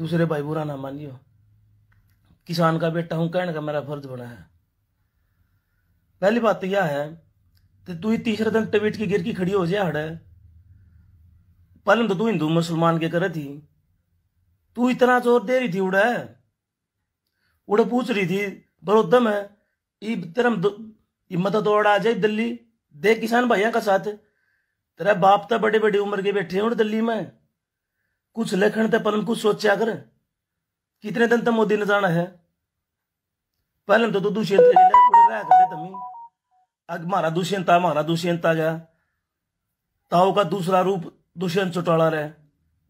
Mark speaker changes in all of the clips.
Speaker 1: दूसरे भाई बुरा ना मानियो किसान का बेटा हूं कहने का मेरा फर्ज बना है पहली बात तो यह है तो तू ही तीसरे दिन टवीट की गिर की खड़ी हो जाए हड़े पहले तो तू हिंदू मुसलमान के करे थी तू इतना जोर दे रही थी उड़े उड़े पूछ रही थी बड़ोदम है तेरा हिम्मत दौड़ आ जाए दिल्ली दे किसान भाइयों का साथ तेरा बाप तो बड़े बड़ी उम्र के बैठे उड़ दिल्ली में कुछ लेखन ते पलन कुछ सोचा कर कितने दिन तक मोदी ने जाना है पहले तो तू दूषित रहा करते तमी अग मारा मारा दुष्यंत आ गया ताओ का दूसरा रूप दुष्यंत चौटाला रहे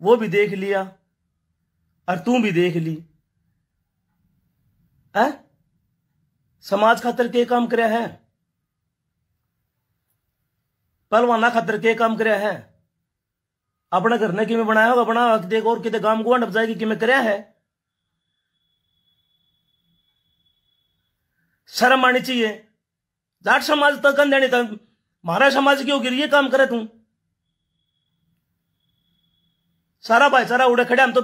Speaker 1: वो भी देख लिया और तू भी देख ली है समाज खातर के काम कराया है पहलवाना खातर के काम कराया है अपना करने की में बनाया होगा अपना हक देख और कितने गांव गुआंड अपजाएगी कि मैं करया है शर्म आनी चाहिए जाट समाज तक कन देने तक महाराज समाज की होगी ये काम करे तू सारा भाई सारा उड़े खड़े हम तो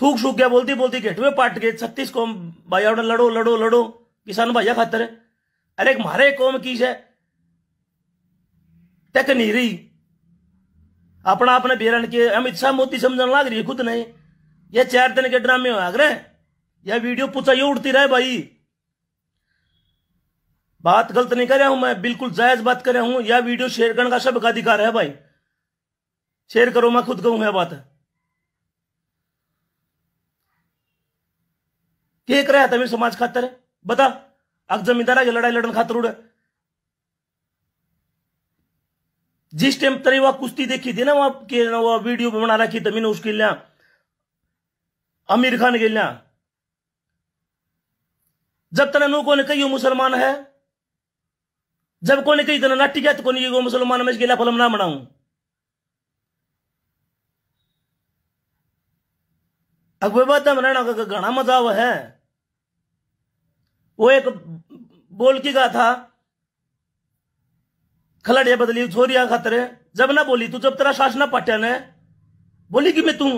Speaker 1: थूक सूख गया बोलती बोलती गेटवे पाट गए छत्तीस कौम भाई और लड़ो लड़ो लड़ो किसान भाइया खातर अरे एक मारे कौम की है तक नहीं रही अपना अपने बेरण के हम इच्छा मोती समझने लग रही है खुद नहीं ये चार दिन के ड्रामे हो आग रहे यह वीडियो ये उठती रहे भाई बात गलत नहीं कर रहा हूं मैं बिल्कुल जायज बात कर रहा हूं यह वीडियो शेयर करने का सबका अधिकार है भाई शेयर करो मैं खुद कहूं यह बात है के कर रहा था समाज खातर बता अग जमींदार लड़ाई लड़न खातर उड़े जिस टाइम तरी वह कुश्ती देखी थी ना वहां वह वीडियो बना रखी थी मैंने उसके लिए आमिर खान के लिए जब तना नो कोने कही मुसलमान है जब कोने कही तना नाटी क्या तो को नहीं मुसलमान में गेला फलम ना बनाऊ अगवे बात मराना का घना मजा वह है वो एक बोल की कहा था खलड़िया बदली छोरिया खातर जब ना बोली तू जब तेरा सास ना पाटन बोली कि मैं तू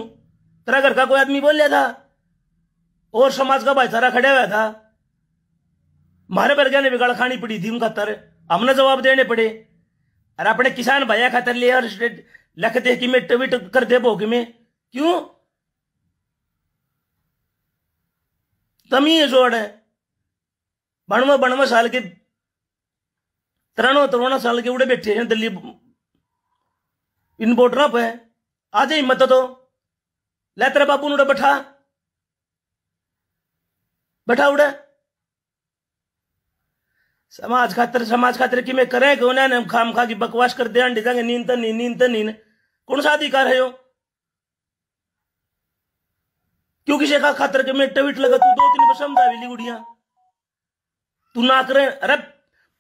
Speaker 1: तेरा घर का कोई आदमी बोल लिया था और समाज का भाईचारा खड़े हुआ था मारे वर्गा ने बिगाड़ खानी पड़ी थी खातर हमने जवाब देने पड़े अरे अपने किसान भाइया खातर लिए और लख कि मैं ट्वीट कर दे भोग में क्यों तमी जोड़ है बनवा बनवा साल के तिरानवे तरवाना साल के उड़े बैठे हैं दिल्ली इन बॉर्डर पे आ जाए हिम्मत तो ले तेरे बाबू उड़े बैठा बैठा उड़े समाज खातर समाज खातर कि मैं करें क्यों ना खाम खा की बकवास कर दे अंडे जाएंगे नींद तो नींद तो नींद नींद कौन सा अधिकार है यो क्योंकि शेखा खातर के मैं ट्वीट लगा तू दो तीन बसम दावेली गुड़िया तू ना करें अरे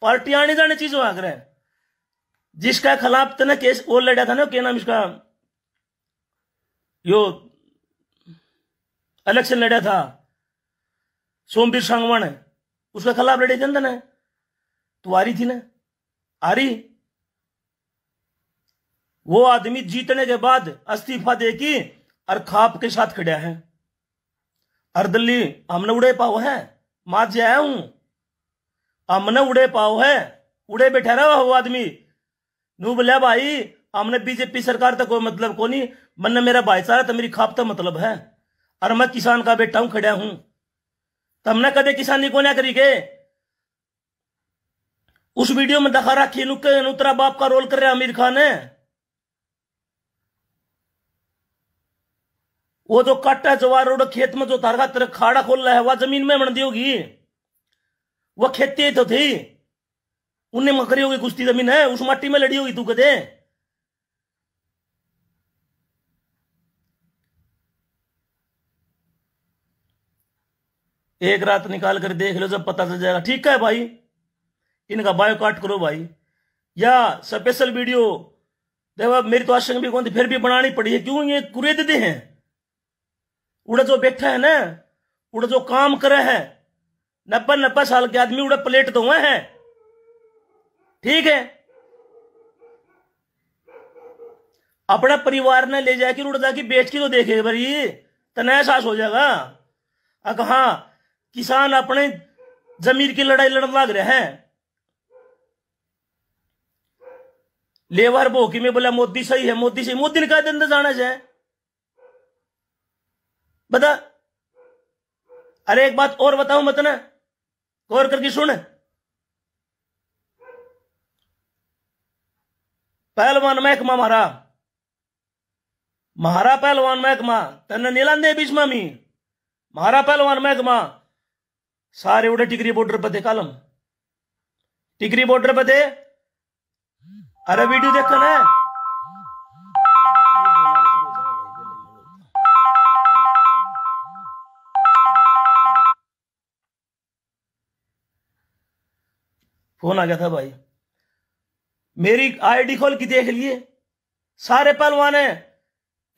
Speaker 1: पार्टी आने जाने चीज हो रहे जिसका खिलाफ ना केस वो लड़ा था ना क्या नाम इसका यो इलेक्शन लड़ा था सोमवीर सांगवान है उसका खिलाफ लड़े जनता ना तो आ रही थी ना तो आ रही वो आदमी जीतने के बाद इस्तीफा की और खाप के साथ खड़ा है और दिल्ली हमने उड़े पाओ है मां जाया हूं हमने उड़े पाओ है उड़े बैठा रहा वो आदमी नू बोलिया भाई हमने बीजेपी सरकार तक तो कोई मतलब को नहीं मन मेरा भाईचारा तो मेरी खाप तो मतलब है और मैं किसान का बेटा हूं खड़ा हूं तमने कदे किसानी को ना करी के उस वीडियो में दिखा रखी तेरा बाप का रोल कर रहा आमिर खान है वो जो काटा जवार रोड खेत में जो तारखा तेरा खाड़ा खोल रहा है वह जमीन में मन दी होगी वो खेती तो थी उन्हें मकरी होगी कुश्ती जमीन है उस मट्टी में लड़ी होगी तू कदे एक रात निकाल कर देख लो जब पता चल जाएगा ठीक है भाई इनका बायो काट करो भाई या स्पेशल वीडियो देखो मेरी तो आशंका भी कौन थी फिर भी बनानी पड़ी है क्यों ये कुरेद दे हैं उड़ा जो बैठा है ना उड़ा जो काम करे है नब्बे नब्बे साल के आदमी उड़े प्लेट तो हुए हैं ठीक है अपना परिवार ने ले जाकर उड़दा की बेच के तो देखे भाई तना एहसास हो जाएगा अक हाँ किसान अपने जमीर की लड़ाई लड़ने लग रहे हैं लेबर भोकी में बोला मोदी सही है मोदी सही मोदी ने कहा अंदर जाना चाहे बता अरे एक बात और बताऊं मत गौर करके सुन पहलवान महकमा महारा महारा पहलवान महकमा नहीं नीलांदे बीच मामी महारा पहलवान महकमा सारे उड़े टिकरी बॉर्डर पर कलम कालम टिकरी बॉर्डर पर अरे वीडियो देखना है फोन आ गया था भाई मेरी आईडी खोल की देख लिए सारे पहलवान है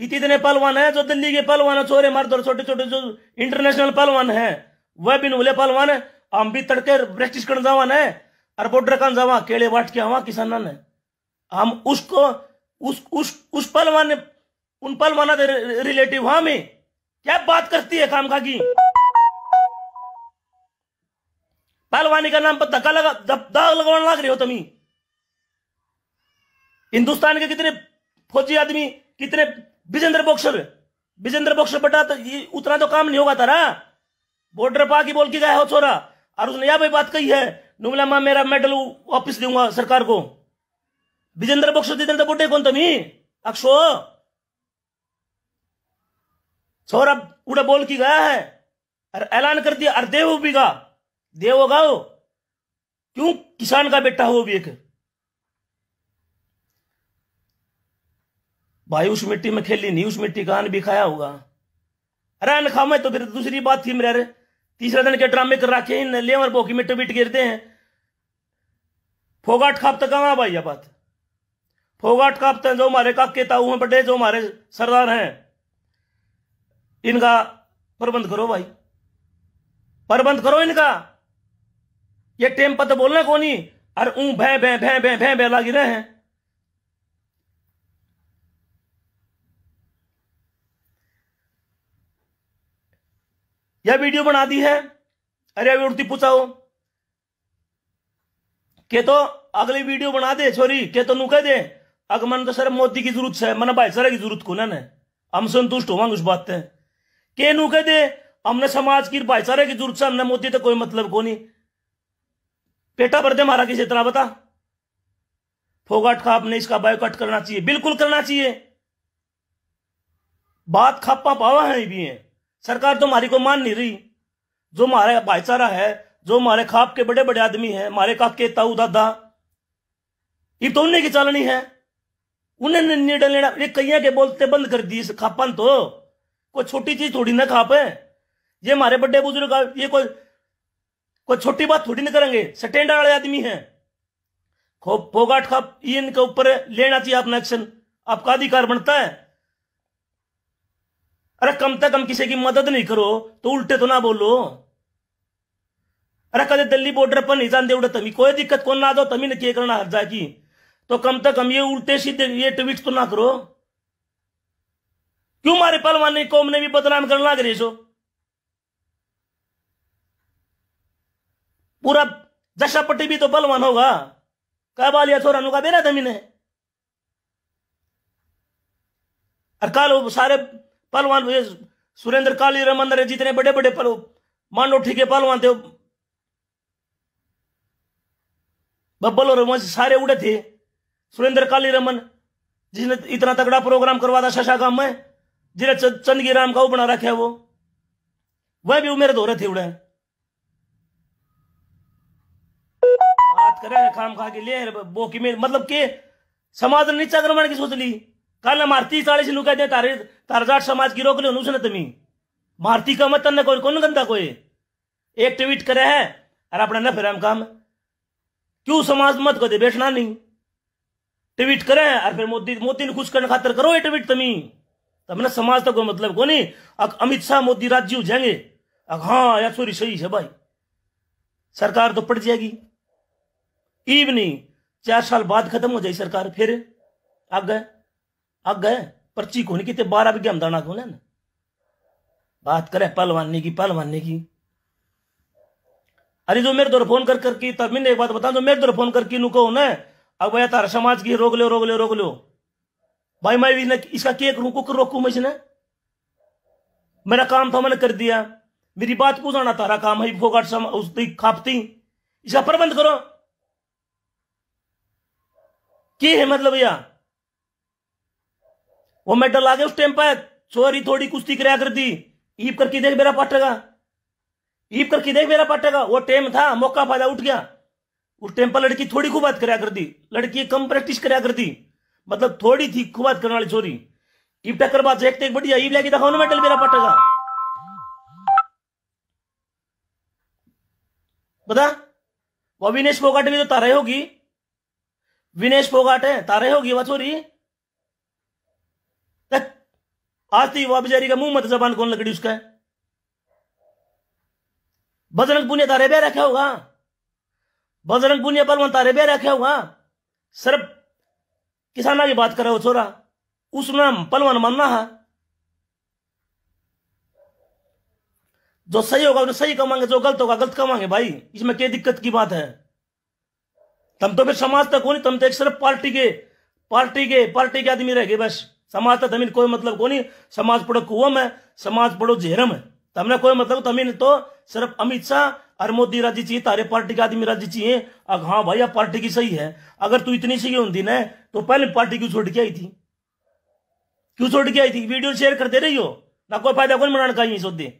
Speaker 1: इतने पहलवान है जो दिल्ली के पहलवान है चोरे मर्द और छोटे छोटे जो इंटरनेशनल पहलवान है वह भी नूले पहलवान है हम भी तड़के ब्रिटिश करने जावान है और बॉर्डर कान जावा केले बाट के हवा किसान है हम उसको उस उस उस पहलवान उन पहलवाना रिलेटिव हाँ में क्या बात करती है काम का की पहलवानी का नाम पर धक्का लगा दाग लगवाने लग रहे हो तुम्हें हिंदुस्तान के कितने फौजी आदमी कितने विजेंद्र बॉक्सर विजेंद्र बॉक्सर बटा तो ये उतना तो काम नहीं होगा तारा बॉर्डर पा की बोल के गया हो छोरा और उसने यह भी बात कही है नुमला मां मेरा मेडल वापिस दूंगा सरकार को विजेंद्र बॉक्सर तो बोटे कौन तुम्हें अक्षो छोरा उड़ा बोल की गया है और ऐलान कर दिया अरदेव भी गा देव होगा वो क्यों किसान का बेटा हो भी एक भाई उस मिट्टी में खेली नहीं उस मिट्टी का अन्न भी खाया होगा अरे अन्न खा मैं तो फिर दूसरी बात थी मेरे तीसरे दिन के ड्रामे कर रखे इन लेवर बोकी मिट्टी बीट गिरते हैं फोगाट खापता कहा भाई यह बात फोगाट खापते हैं जो हमारे काके ताऊ हैं बड़े जो हमारे सरदार हैं इनका प्रबंध करो भाई प्रबंध करो इनका ये टेम पते बोलना नहीं और ऊ भय भय भय भय भे भे लागी रहे हैं यह वीडियो बना दी है अरे अभी उड़ती हो के तो अगली वीडियो बना दे छोरी के तो कह दे अगर मन तो सर मोदी की जरूरत है मन भाईचारा की जरूरत को ना हम संतुष्ट होवांगे उस बात से के नुके दे हमने समाज की भाईचारे की जरूरत से हमने मोदी तो कोई मतलब को नहीं पेटा भर दे मारा किसी तरह बता फोगाट का आपने इसका बायोकट करना चाहिए बिल्कुल करना चाहिए बात खापा पावा है भी है सरकार तो हमारी को मान नहीं रही जो हमारे भाईचारा है जो हमारे खाप के बड़े बड़े आदमी है हमारे का के ताऊ दादा ये तो उन्हें की चालनी है उन्हें निर्णय लेना ये कहीं के बोलते बंद कर दिए खापन तो कोई छोटी चीज थोड़ी ना खाप है ये हमारे बड़े बुजुर्ग ये कोई कोई छोटी बात थोड़ी ना करेंगे सटेंडर वाले आदमी है फोगाट का ईन के ऊपर लेना चाहिए अपना एक्शन आपका अधिकार बनता है अरे कम तक कम किसी की मदद नहीं करो तो उल्टे तो ना बोलो अरे कदे दिल्ली बॉर्डर पर नहीं जान दे उड़े तभी कोई दिक्कत कौन ना दो तभी ना किए करना हर की तो कम तक कम ये उल्टे सीधे ये ट्वीट तो ना करो क्यों मारे पहलवान ने कौम ने भी बदनाम करना करे पूरा दशापट्टी भी तो बलवान होगा काबालिया थोरानों नुका बेरा जमीन है और काल सारे पहलवान सुरेंद्र काली रमन जितने बड़े बड़े पलो मांडो है पहलवान थे बब्बल और सारे उड़े थे सुरेंद्र काली रमन जिसने इतना तगड़ा प्रोग्राम करवा था शशा काम में जिन्हें चंदगी राम का बना रखे वो वह भी उमेर धोरे थे उड़े बात खाम खा के ले बोकी में मतलब के समाज नीच आक्रमण की सोच सोचली काल मारती चाळीस लुका दे तारे तारजाट समाज की रोक ले ना तुम्हें मारती का मत ना कोई कौन गंदा कोई एक ट्वीट करे है अरे अपना न फिर हम काम क्यों समाज मत को दे बैठना नहीं ट्वीट करे है अरे फिर मोदी मोदी ने खुश करने खातर करो ये ट्वीट तुम्ही तुमने समाज तक कोई मतलब को नहीं अग अमित शाह मोदी राजीव जाएंगे अग हाँ यार सॉरी सही है भाई सरकार तो पड़ जाएगी इवनिंग चार साल बाद खत्म हो जाए सरकार फिर आग गए आग गए पर्ची को नहीं कि बारह विज्ञान दाना को ना बात करें पहलवानी की पहलवानी की अरे जो मेरे दौर फोन कर करके तब मैंने एक बात बता जो मेरे दौर फोन करके नु कहो ना अब भैया तार समाज की रोक लो रोक लो रोक लो भाई मैं भी इसका केक रोकू कर रोकू मैं इसने मेरा काम था मैंने कर दिया मेरी बात को जाना तारा काम है फोगाट सम उसकी खापती इसका प्रबंध करो की है मतलब भैया वो मेडल आ गया उस टाइम पर छोरी थोड़ी कुश्ती कराया करती ईप करके देख मेरा पाटेगा ईप करके देख मेरा पाटेगा वो टाइम था मौका फायदा उठ गया उस टाइम पर लड़की थोड़ी खूब बात कराया करती लड़की कम प्रैक्टिस कराया करती मतलब थोड़ी थी खूब बात करने वाली छोरी ईप टक्कर बात देखते एक बढ़िया ईप लेके दिखाओ ना मेडल मेरा पाटेगा बता वो अविनेश फोगाट भी तो तारा होगी विनेश फोगाट है तारे होगी वह छोरी आज तो युवा बेचारी का मुंह मत तो जबान कौन लकड़ी उसका बजरंग पुनिया तारे बे रखा होगा बजरंग पुनिया पलवन तारे बे रखा होगा सिर्फ किसाना की बात कर रहे हो छोरा उसने पलवन मानना है जो सही होगा उन्हें सही कमाएंगे जो गलत होगा गलत कमाएंगे भाई इसमें क्या दिक्कत की बात है तम तो फिर समाज तक को नहीं तो एक सिर्फ पार्टी के पार्टी के पार्टी के आदमी रह गए बस समाज तक तमीन कोई मतलब को नहीं समाज पड़ो कुम है समाज पड़ो जेहरम है तमने कोई मतलब तमीन तो सिर्फ अमित शाह और मोदी राजी चाहिए तारे पार्टी के आदमी राजी चाहिए अग हाँ भाई अब पार्टी की सही है अगर तू इतनी सही होती ना तो पहले पार्टी क्यों छोड़ के आई थी क्यों छोड़ के आई थी वीडियो शेयर करते रही हो ना कोई फायदा कोई मनाने का ही सोते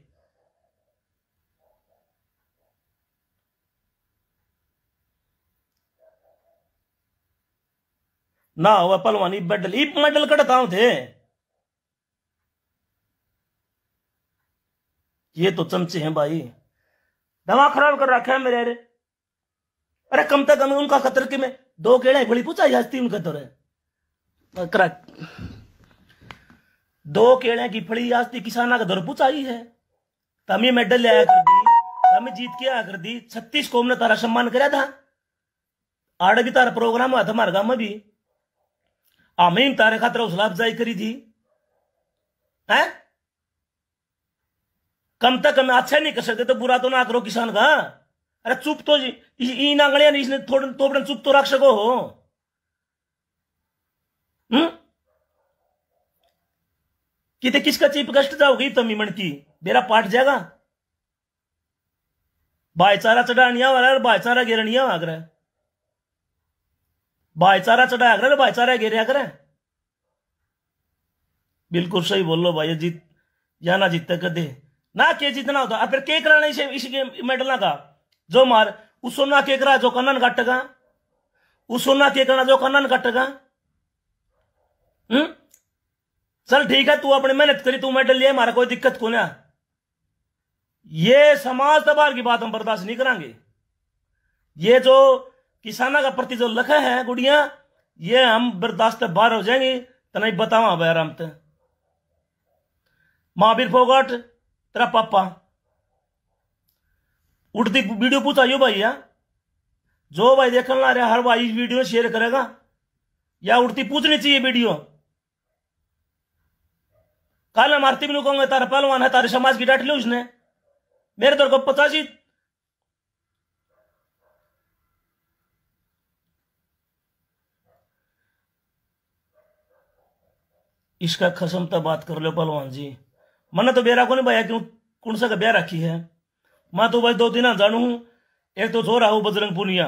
Speaker 1: ना हो पलवानी मेडल ई मेडल कड़ता थे ये तो चमचे हैं भाई दवा खराब कर रखा है मेरे अरे अरे कम तक कम उनका खतर के में दो केड़े गोली पूछा हस्ती उनका तो दो केड़े की फड़ी आस्ती किसाना का दर पूछाई है तमी मेडल लिया कर दी तमी जीत के आया कर दी छत्तीस कोम ने तारा सम्मान करा था आड़ भी तारा प्रोग्राम हुआ था गांव में भी तारे खातर हौसला अफजाई करी थी है कम तक हमें अच्छा नहीं कर सकते तो बुरा तो ना करो किसान का अरे चुप तो ई आंगड़िया इसने थोड़ा तोपड़े चुप तो रख सको हो हम्म? कि किसका चीप कष्ट जाओगी तमी मणकी की मेरा पाट जाएगा भाईचारा चढ़ानिया वाला भाईचारा गिरनिया वाग रहा है भाईचारा चढ़ाया करे भाईचारा घेरिया करे बिल्कुल सही बोल लो भाई जीत या ना जीतते कदे ना के जीतना होता फिर के कराना इसे इस गेम मेडल का जो मार उस ना के करा जो कन्न कटगा उस ना के करना जो कन्न कटगा हम्म? चल ठीक है तू अपने मेहनत करी तू मेडल लिए मारा कोई दिक्कत को ना ये समाज तबार की बात हम बर्दाश्त नहीं करांगे ये जो किसाना का प्रति जो लख है गुड़िया ये हम बर्दाश्त बाहर हो जाएंगे तो नहीं बतावा भाई आराम ते महावीर फोगाट तेरा पापा उठती वीडियो पूछा यो भाई या जो भाई देख ला रहे हर भाई वीडियो शेयर करेगा या उठती पूछनी चाहिए वीडियो कल हम आरती भी कहूंगा तारा पहलवान है तारे समाज की डाट ली उसने मेरे तो पचासी इसका खसम तब बात कर लो पहलवान जी मना तो बेरा को नहीं भाई क्यों कौन सा ब्याह रखी है मैं तो भाई दो तीन जानू एक तो रहा हो बजरंग पुनिया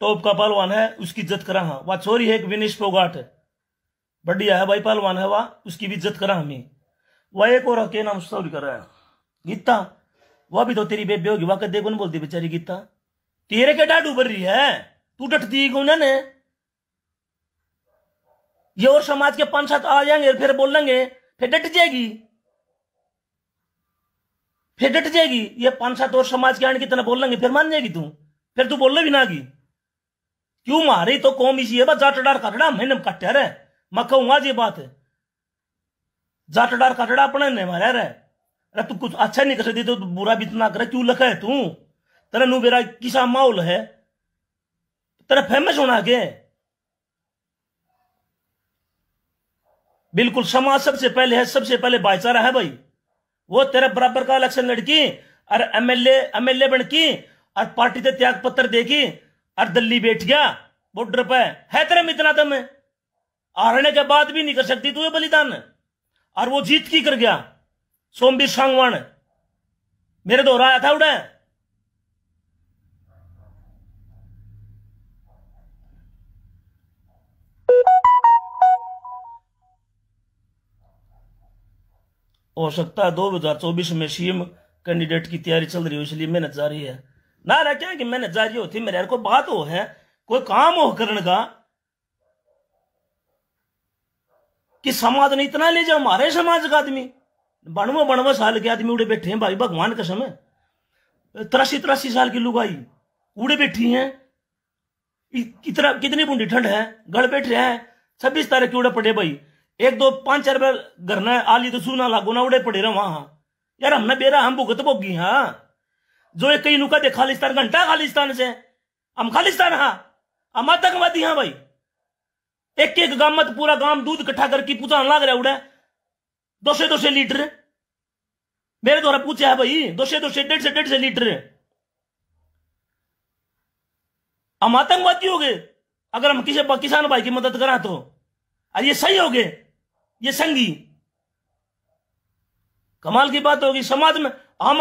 Speaker 1: टॉप का पहलवान है उसकी इज्जत करा हाँ वह छोरी है एक विनेश पोगाट बढ़िया है भाई पहलवान है वाह उसकी भी इज्जत करा हमें वह एक और के नाम सॉरी कर रहा है गीता वह भी तो तेरी बेबे होगी वाह देखो नहीं बोलती बेचारी गीता तेरे के डाडू बर रही है तू डटती क्यों ना ये और समाज के पांच सात आ जाएंगे फिर बोल लेंगे फिर डट जाएगी फिर डट जाएगी ये पांच सात और समाज के आने कितना बोल लेंगे फिर मान जाएगी तू फिर तू बोल भी ना की क्यों मारी तो कौम इसी है बस जाटडार कटड़ा मैंने कट्टर है मैं कहूंगा ये बात है जाटडार कटड़ा अपने ने मारे रे अरे तू कुछ अच्छा नहीं कर सकती तो बुरा भी इतना करे क्यों लखा है तू तेरा नू मेरा किसा माहौल है तेरा फेमस होना के बिल्कुल समाज सबसे पहले है सबसे पहले भाईचारा है भाई वो तेरे बराबर का इलेक्शन लड़की और एमएलए एमएलए बनकी और पार्टी से त्याग पत्र देगी और दिल्ली बैठ गया बॉर्डर पे है तेरे में इतना दम है हारने के बाद भी नहीं कर सकती तू ये बलिदान और वो जीत की कर गया सोमवीर सांगवान मेरे दोहरा आया था उड़ा हो सकता है दो हजार तो चौबीस में सीएम कैंडिडेट की तैयारी चल रही हो इसलिए मेहनत जारी है ना रह क्या कि मेहनत जारी होती मेरे यार कोई बात हो है कोई काम हो करण का कि समाज ने इतना ले जाओ हमारे समाज का आदमी बनवा बनवा साल के आदमी उड़े बैठे हैं भाई भगवान का समय तिरासी तिरासी साल की लुगाई उड़े बैठी हैं कितना कितनी बूंदी ठंड है गड़ बैठ रहे हैं छब्बीस तारीख की उड़े पड़े भाई एक दो पांच चार बार घर ने आली तो सूना लागू ना उड़े पड़े रहे वहां यार हमने बेरा हम भुगत भोगी हाँ जो एक कई नुका दे खालिस्तान घंटा खालिस्तान से हम खालिस्तान हाँ हम आतंकवादी हाँ भाई एक एक गांव मत पूरा गांव दूध इकट्ठा करके पूछा लाग रहा उड़े दो से दो से लीटर मेरे द्वारा पूछा है भाई दो से दो से डेढ़ से डेढ़ से लीटर हम आतंकवादी हो गए अगर हम किसी किसान भाई की मदद करा तो अरे ये सही हो गए ये संगी कमाल की बात होगी समाज में हम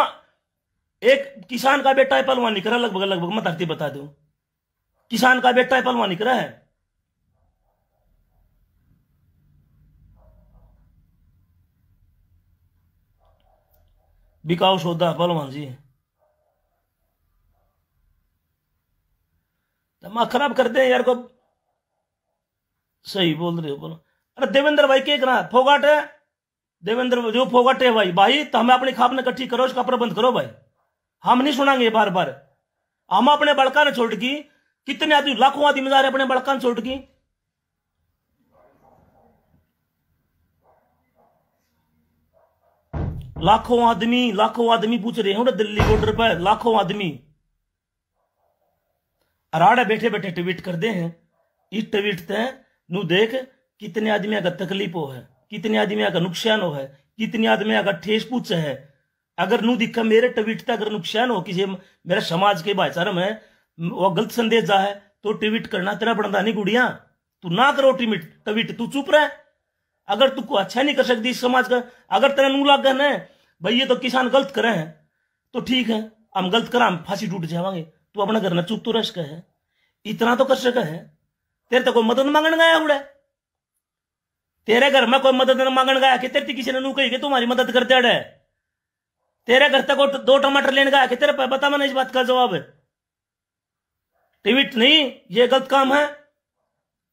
Speaker 1: एक किसान का बेटा है पलवानी करा लगभग लगभग मैं धरती बता दू किसान का बेटा है निकल रहा है बिकाऊ सौदा पलवान जी दिमाग तो खराब करते हैं यार को सही बोल रहे हो बोलो अरे देवेंद्र भाई के कहा फोगाट है देवेंद्र जो फोगाट है भाई भाई तो हमें अपनी खाप ने इकट्ठी करो उसका प्रबंध करो भाई हम नहीं सुनांगे बार बार हम अपने बड़का ने छोड़ की कितने आदमी लाखों आदमी जा रहे अपने बड़का ने छोड़ की लाखों आदमी लाखों आदमी पूछ रहे हो ना दिल्ली बॉर्डर पर लाखों आदमी अराड़ा बैठे बैठे ट्वीट कर दे हैं इस ट्वीट ते नू देख कितने आदमी का तकलीफ हो है कितने आदमी का नुकसान हो है कितने आदमी का ठेस पूछ है अगर नू दिखा मेरे ट्वीट का अगर नुकसान हो किसी मेरा समाज के भाईचारा में वो गलत संदेश जा है तो ट्वीट करना तेरा बनता नहीं गुड़िया तू ना करो ट्वीट ट्वीट तू चुप रह अगर तू अच्छा नहीं कर सकती इस समाज का अगर तेरा नू लाग है भाई ये तो किसान गलत करे हैं तो ठीक है हम गलत करा हम फांसी टूट जावांगे तू अपना घर ना चुप तो रश है इतना तो कर सका है तेरे तक तो कोई मदद मांगने गया उड़े तेरे घर में कोई मदद न गया कि तेरे किसी ने नू कही कि तुम्हारी मदद करते अड़े तेरे घर तक दो टमाटर लेने गया कि तेरे पर बता मैंने इस बात का जवाब टिविट नहीं ये गलत काम है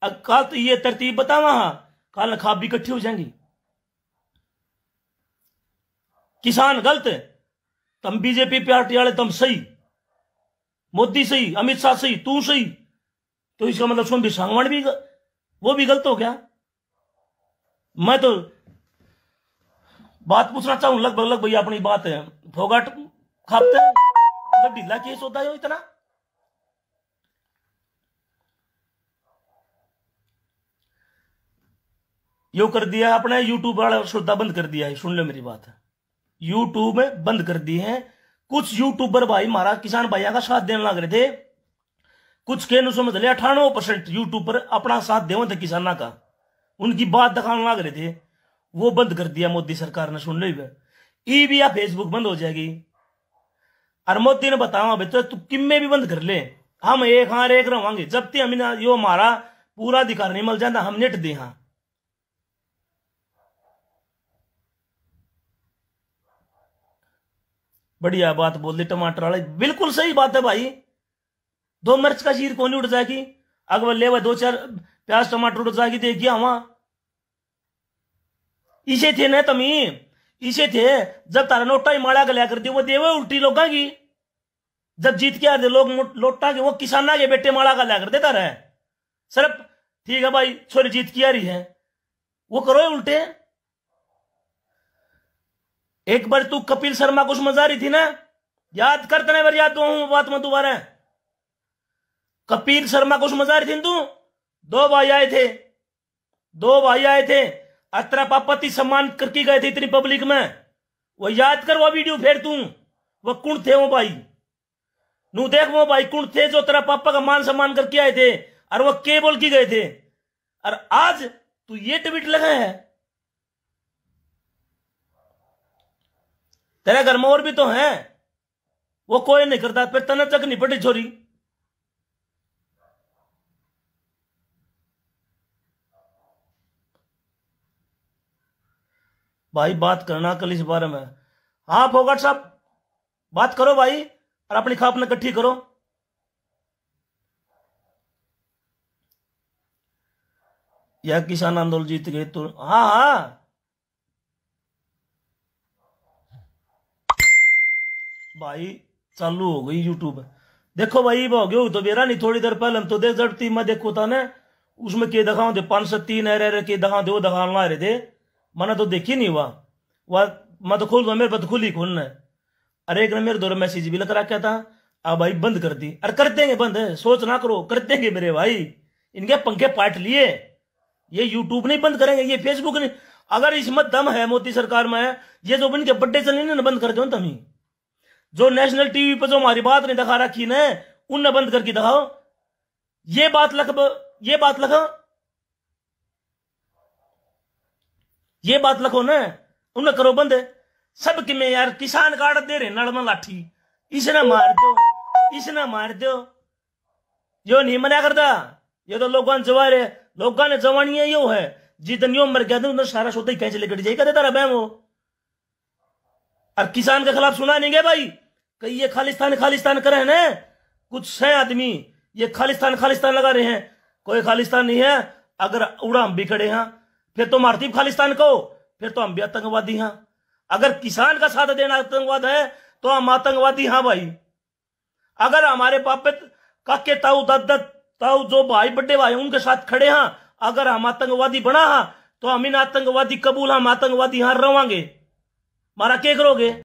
Speaker 1: कल तो ये तरतीब बतावा वहां कल नखाब भी इकट्ठी हो जाएंगी किसान गलत तुम बीजेपी पार्टी वाले तुम सही मोदी सही अमित शाह सही तू सही तो इसका मतलब सुन भी सांगवान भी वो भी गलत हो गया मैं तो बात पूछना चाहूं लगभग लगभग भैया अपनी बात है फोगाट खापते मतलब ढीला केस होता है इतना यो कर दिया अपने यूट्यूब वाला श्रोता बंद कर दिया है सुन लो मेरी बात यूट्यूब में बंद कर दिए हैं कुछ यूट्यूबर भाई महाराज किसान भाइयों का साथ देने लग रहे थे कुछ के अनुसार अठानवे परसेंट यूट्यूब पर अपना साथ देवे थे किसाना का उनकी बात दिखाने लग रहे थे वो बंद कर दिया मोदी सरकार ने सुन लो ई भी या फेसबुक बंद हो जाएगी और मोदी ने बताओ हाँ भाई तो तू किम्मे भी बंद कर ले हम एक हाँ एक रवांगे जब तक हमें यो हमारा पूरा अधिकार नहीं मिल जाता हम नेट दे हाँ बढ़िया बात बोल दी टमाटर वाले बिल्कुल सही बात है भाई दो मिर्च का शीर कौन उठ जाएगी अगर ले दो चार प्याज टमाटर जागी देगी हवा इसे थे ना तमी इसे थे जब तारा नोटा ही माड़ा गलिया करती वो देवे उल्टी लोग की जब जीत के आते लोग लोटा के वो किसान के बेटे माड़ा गलिया कर देता रहे सिर्फ ठीक है भाई छोरी जीत की आ रही है वो करो उल्टे एक बार तू कपिल शर्मा कुछ मजा रही थी ना याद करते ना बार याद तो हूं बात में दोबारा कपिल शर्मा कुछ मजा रही थी तू दो भाई आए थे दो भाई आए थे पापति सम्मान करके गए थे इतनी पब्लिक में वो याद कर वो वीडियो फेर तू वो कुंड थे वो भाई नू देख वो भाई कुंड थे जो तेरा पापा का मान सम्मान करके आए थे और वो केबल की गए थे और आज तू ये ट्वीट लगा है तेरा घर में और भी तो है वो कोई नहीं करता फिर चक नहीं पटी छोरी भाई बात करना कल इस बारे में हाँ फोगाट साहब बात करो भाई और अपनी खाप ने इकट्ठी करो या किसान आंदोलन जीत गए तो हाँ हाँ भाई चालू हो गई यूट्यूब देखो भाई वो हो तो बेरा नहीं थोड़ी देर पहले तो दे जड़ती मैं देखो था ना उसमें के दखाओ दे पांच सौ तीन है रे के दखाओ दे वो दखा ला रहे थे मना तो देखी नहीं हुआ वह खोल दो मेरे बदखुल तो ही खोलना है अरे एक मेरे दौरे मैसेज भी लग रखा था अब भाई बंद कर दी अरे कर देंगे बंद है सोच ना करो कर देंगे मेरे भाई इनके पंखे पाट लिए ये यूट्यूब नहीं बंद करेंगे ये फेसबुक नहीं अगर इसमें दम है मोदी सरकार में ये जो इनके बड्डे चलने ना बंद कर दो तो तभी जो नेशनल टीवी पर जो हमारी बात नहीं दिखा रखी ने उनने बंद करके दिखाओ ये बात लख ये बात लख ये बात लखो ना उन्हें करो बंद सब कि मैं यार किसान काट दे रहे नड़मा लाठी ना मार दो ना मार दो यो नहीं मना करता ये तो लोग जवा रहे लोग ने जवानी है यो है जितनी मर गया था उतना सारा सोते ही कैसे लेकर जाएगा तेरा बैम वो और किसान के खिलाफ सुना नहीं गया भाई कही ये खालिस्तान खालिस्तान करे ना कुछ है आदमी ये खालिस्तान खालिस्तान लगा रहे हैं कोई खालिस्तान नहीं है अगर उड़ा बिखड़े हैं फिर तो मारती खालिस्तान को फिर तो हम भी आतंकवादी हाँ अगर किसान का साथ देना आतंकवाद है तो हम आतंकवादी हाँ भाई अगर हमारे पापे काके ताऊ दत्त ताऊ जो भाई बड़े भाई उनके साथ खड़े हाँ अगर हम आतंकवादी बना हाँ तो हम इन आतंकवादी कबूल हम आतंकवादी यहां रवांगे मारा के करोगे